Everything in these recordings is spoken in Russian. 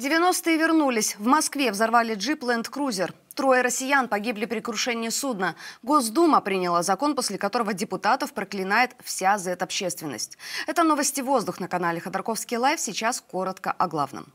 90-е вернулись. В Москве взорвали джип Land Cruiser. Трое россиян погибли при крушении судна. Госдума приняла закон, после которого депутатов проклинает вся Z-общественность. Это новости «Воздух» на канале Ходорковский лайв. Сейчас коротко о главном.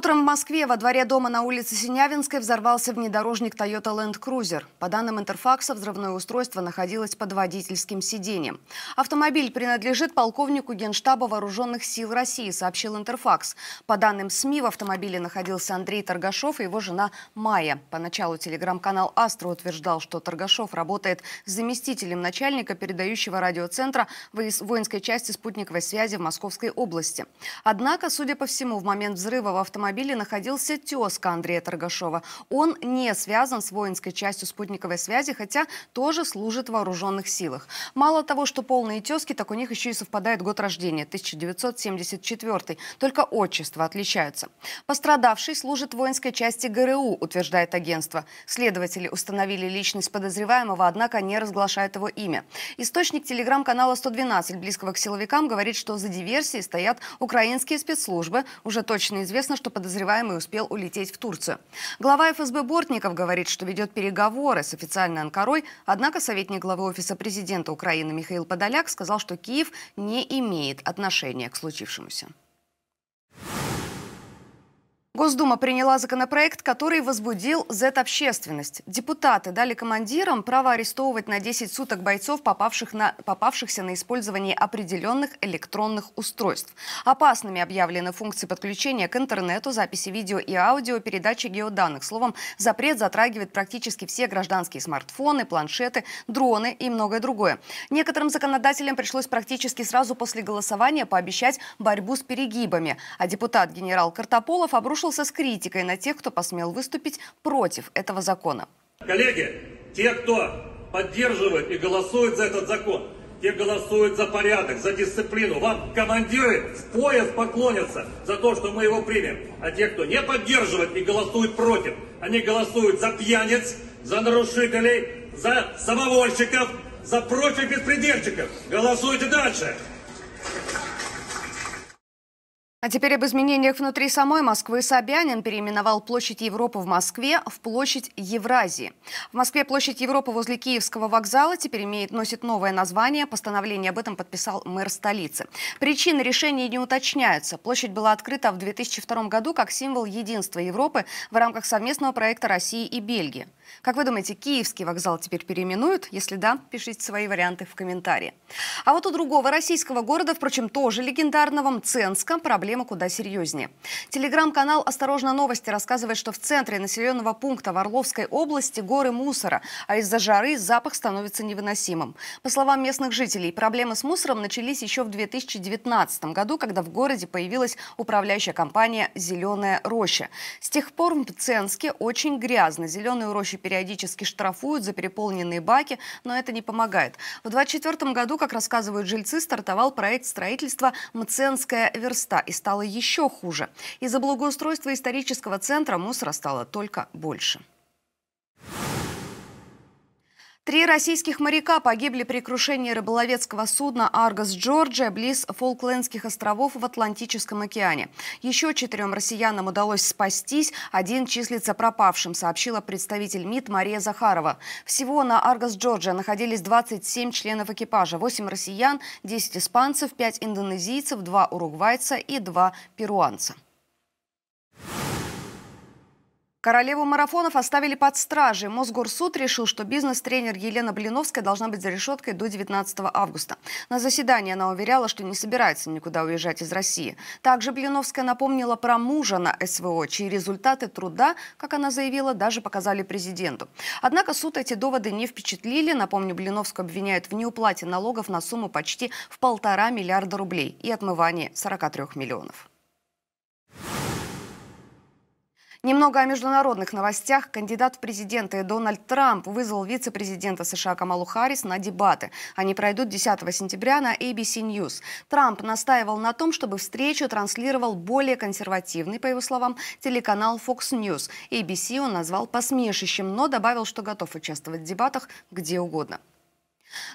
Утром в Москве во дворе дома на улице Синявинской взорвался внедорожник Toyota Land Cruiser. По данным Интерфакса, взрывное устройство находилось под водительским сиденьем. Автомобиль принадлежит полковнику Генштаба Вооруженных сил России, сообщил Интерфакс. По данным СМИ, в автомобиле находился Андрей Торгашов и его жена Майя. Поначалу телеграм-канал Астро утверждал, что Торгашов работает заместителем начальника передающего радиоцентра воинской части спутниковой связи в Московской области. Однако, судя по всему, в момент взрыва в автомобиле автомобиле находился тезка Андрея Торгашова. Он не связан с воинской частью спутниковой связи, хотя тоже служит в вооруженных силах. Мало того, что полные тезки, так у них еще и совпадает год рождения, 1974. Только отчества отличаются. Пострадавший служит в воинской части ГРУ, утверждает агентство. Следователи установили личность подозреваемого, однако не разглашают его имя. Источник телеграм-канала 112, близкого к силовикам, говорит, что за диверсией стоят украинские спецслужбы. Уже точно известно, что подозреваемый успел улететь в Турцию. Глава ФСБ Бортников говорит, что ведет переговоры с официальной Анкарой, однако советник главы Офиса президента Украины Михаил Подоляк сказал, что Киев не имеет отношения к случившемуся. Госдума приняла законопроект, который возбудил Z-общественность. Депутаты дали командирам право арестовывать на 10 суток бойцов, попавших на, попавшихся на использование определенных электронных устройств. Опасными объявлены функции подключения к интернету, записи видео и аудио, передачи геоданных. Словом, запрет затрагивает практически все гражданские смартфоны, планшеты, дроны и многое другое. Некоторым законодателям пришлось практически сразу после голосования пообещать борьбу с перегибами. А депутат генерал Картополов обрушил обрушился с критикой на тех, кто посмел выступить против этого закона. Коллеги, те, кто поддерживает и голосует за этот закон, те голосуют за порядок, за дисциплину. Вам командиры в пояс поклонятся за то, что мы его примем. А те, кто не поддерживает и голосует против, они голосуют за пьяниц, за нарушителей, за самовольщиков, за прочих беспредельщиков. Голосуйте дальше. А теперь об изменениях внутри самой Москвы. Собянин переименовал площадь Европы в Москве в площадь Евразии. В Москве площадь Европы возле Киевского вокзала теперь имеет, носит новое название. Постановление об этом подписал мэр столицы. Причины решения не уточняются. Площадь была открыта в 2002 году как символ единства Европы в рамках совместного проекта России и Бельгии. Как вы думаете, Киевский вокзал теперь переименуют? Если да, пишите свои варианты в комментарии. А вот у другого российского города, впрочем, тоже легендарного, Мценска, проблема проблема куда серьезнее. Телеграм-канал «Осторожно новости» рассказывает, что в центре населенного пункта в Орловской области горы мусора, а из-за жары запах становится невыносимым. По словам местных жителей, проблемы с мусором начались еще в 2019 году, когда в городе появилась управляющая компания «Зеленая роща». С тех пор в Пценске очень грязно. Зеленую рощу периодически штрафуют за переполненные баки, но это не помогает. В 2024 году, как рассказывают жильцы, стартовал проект строительства «Мценская верста» из стало еще хуже. Из-за благоустройства исторического центра мусора стало только больше. Три российских моряка погибли при крушении рыболовецкого судна «Аргос Джорджия» близ Фолклендских островов в Атлантическом океане. Еще четырем россиянам удалось спастись, один числится пропавшим, сообщила представитель МИД Мария Захарова. Всего на «Аргос Джорджия» находились 27 членов экипажа, 8 россиян, 10 испанцев, 5 индонезийцев, 2 уругвайца и 2 перуанца. Королеву марафонов оставили под стражей. Мосгорсуд решил, что бизнес-тренер Елена Блиновская должна быть за решеткой до 19 августа. На заседании она уверяла, что не собирается никуда уезжать из России. Также Блиновская напомнила про мужа на СВО, чьи результаты труда, как она заявила, даже показали президенту. Однако суд эти доводы не впечатлили. Напомню, Блиновскую обвиняют в неуплате налогов на сумму почти в полтора миллиарда рублей и отмывании 43 миллионов. Немного о международных новостях. Кандидат в президенты Дональд Трамп вызвал вице-президента США Камалу Харрис на дебаты. Они пройдут 10 сентября на ABC News. Трамп настаивал на том, чтобы встречу транслировал более консервативный, по его словам, телеканал Fox News. ABC он назвал посмешищем, но добавил, что готов участвовать в дебатах где угодно.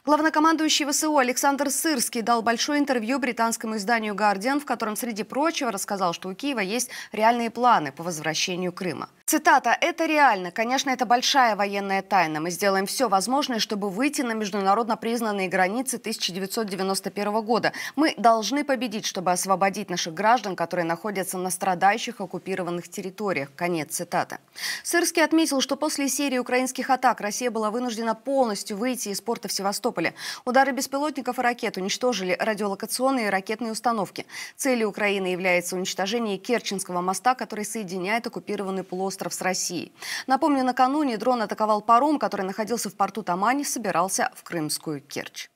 Главнокомандующий ВСУ Александр Сырский дал большое интервью британскому изданию «Гардиан», в котором, среди прочего, рассказал, что у Киева есть реальные планы по возвращению Крыма. Цитата «Это реально. Конечно, это большая военная тайна. Мы сделаем все возможное, чтобы выйти на международно признанные границы 1991 года. Мы должны победить, чтобы освободить наших граждан, которые находятся на страдающих оккупированных территориях». Конец цитаты. Сырский отметил, что после серии украинских атак Россия была вынуждена полностью выйти из порта в Севастополе. Удары беспилотников и ракет уничтожили радиолокационные и ракетные установки. Целью Украины является уничтожение Керченского моста, который соединяет оккупированный полуостров остров с Россией. Напомню, накануне дрон атаковал паром, который находился в порту Тамани, собирался в Крымскую Керчь.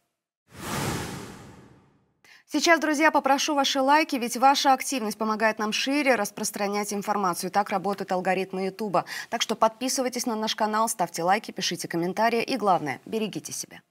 Сейчас, друзья, попрошу ваши лайки, ведь ваша активность помогает нам шире распространять информацию. Так работают алгоритмы Ютуба. Так что подписывайтесь на наш канал, ставьте лайки, пишите комментарии и, главное, берегите себя.